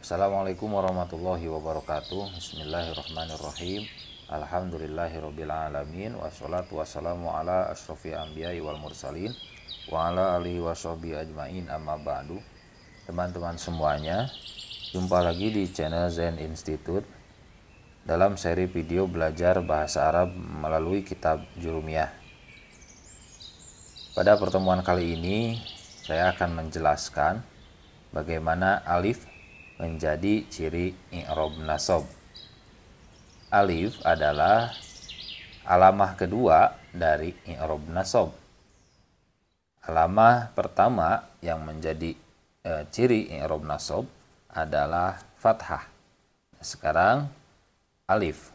Assalamualaikum warahmatullahi wabarakatuh Bismillahirrahmanirrahim Alhamdulillahirrabbilalamin Wassalatu wassalamu ala asrofi anbiya wal mursalin Wa ala alihi wa ajmain amma ba'du Teman-teman semuanya Jumpa lagi di channel Zen Institute Dalam seri video belajar bahasa Arab melalui kitab Jurumiyah Pada pertemuan kali ini Saya akan menjelaskan Bagaimana alif menjadi ciri i'rob nasab. Alif adalah alamah kedua dari i'rob nasab. Alamah pertama yang menjadi e, ciri i'rob nasab adalah fathah. Sekarang alif.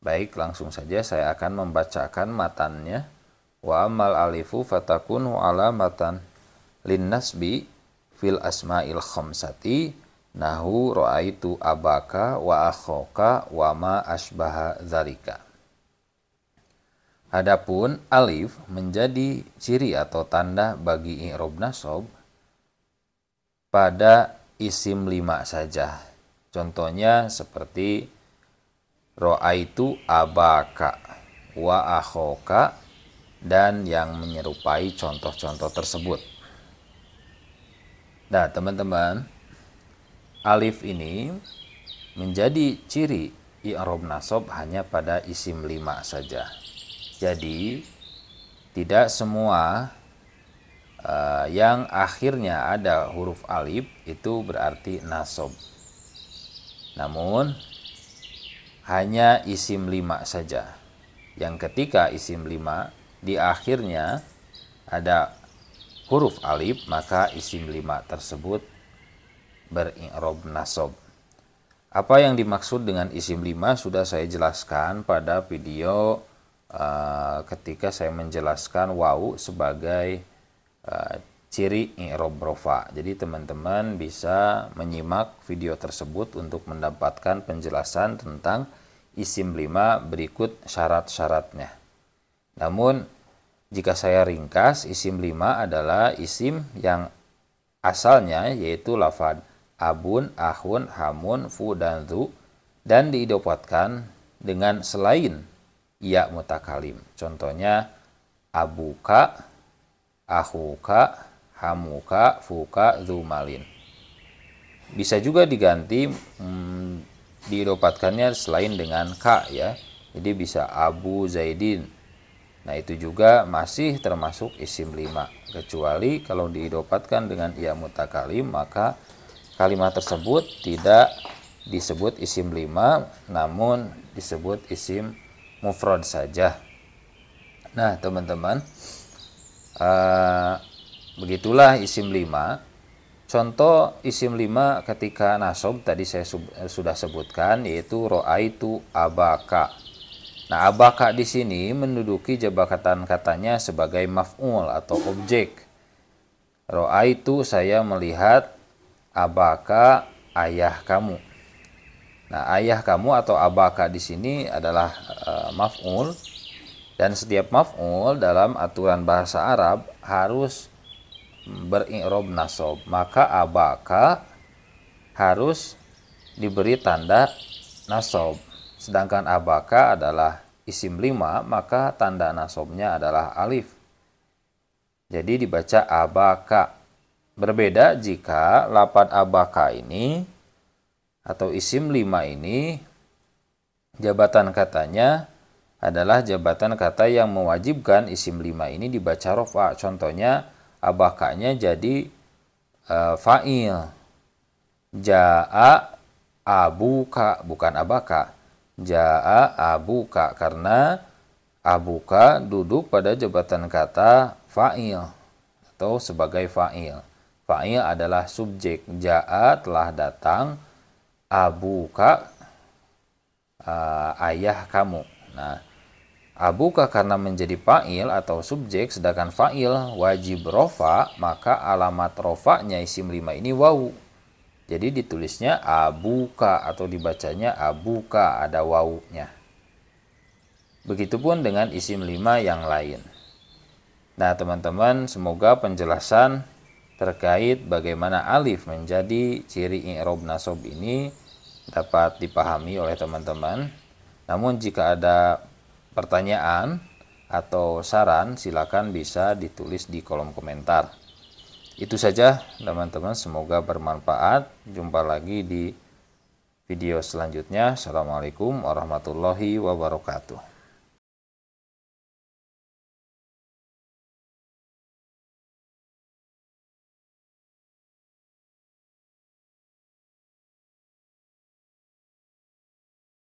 Baik, langsung saja saya akan membacakan matannya. Wa amal alifu fatakunu alamatan linnasbi fil asma'il khamsati nahu itu abaka wa akhoka wa ma ashbaha zalika. Adapun alif menjadi ciri atau tanda bagi i'rob nasob pada isim lima saja. Contohnya seperti ro'aitu abaka wa akhoka dan yang menyerupai contoh-contoh tersebut. Nah, teman-teman, alif ini menjadi ciri i'rob nasob hanya pada isim lima saja. Jadi tidak semua uh, yang akhirnya ada huruf alif itu berarti nasob. Namun hanya isim lima saja. Yang ketika isim lima di akhirnya ada huruf alif maka isim lima tersebut beri'rob nasob. Apa yang dimaksud dengan isim lima sudah saya jelaskan pada video uh, ketika saya menjelaskan wau sebagai uh, ciri i'rob rofa. Jadi teman-teman bisa menyimak video tersebut untuk mendapatkan penjelasan tentang isim lima berikut syarat-syaratnya. Namun jika saya ringkas, isim lima adalah isim yang asalnya yaitu lafad abun, ahun, hamun, fu, dan zu, dan diidopatkan dengan selain ya mutakalim. Contohnya, abuka, ahuka, hamuka, fuka, zumalin. Bisa juga diganti, hmm, diidopatkannya selain dengan ka ya. Jadi bisa abu zaidin. Nah itu juga masih termasuk isim lima. Kecuali kalau diidopatkan dengan ya mutakalim maka kalimat tersebut tidak disebut isim lima namun disebut isim mufrad saja. Nah, teman-teman, uh, begitulah isim lima. Contoh isim lima ketika nasob tadi saya sub, eh, sudah sebutkan yaitu roa itu abaka. Nah, abaka di sini menduduki jabatan katanya sebagai maf'ul atau objek. itu saya melihat abaka ayah kamu. Nah, ayah kamu atau abaka di sini adalah e, maf'ul dan setiap maf'ul dalam aturan bahasa Arab harus beri'rob nasob. Maka abaka harus diberi tanda nasob. Sedangkan abaka adalah isim lima, maka tanda nasobnya adalah alif. Jadi dibaca abaka. Berbeda jika lapat abaka ini atau isim lima ini jabatan katanya adalah jabatan kata yang mewajibkan isim lima ini dibaca rofa. Contohnya abakanya jadi e, fa'il. Ja'a abuka bukan abaka. Ja'a abuka karena abuka duduk pada jabatan kata fa'il atau sebagai fa'il. Fa'il adalah subjek. Ja'a telah datang abuka uh, ayah kamu. Nah, abuka karena menjadi fa'il atau subjek sedangkan fa'il wajib rofa maka alamat rofanya isim lima ini wau jadi ditulisnya abuka atau dibacanya abuka ada wawunya. begitupun dengan isim lima yang lain nah teman-teman semoga penjelasan terkait bagaimana alif menjadi ciri i'rob nasob ini dapat dipahami oleh teman-teman. Namun jika ada pertanyaan atau saran silakan bisa ditulis di kolom komentar. Itu saja teman-teman, semoga bermanfaat. Jumpa lagi di video selanjutnya. Assalamualaikum warahmatullahi wabarakatuh.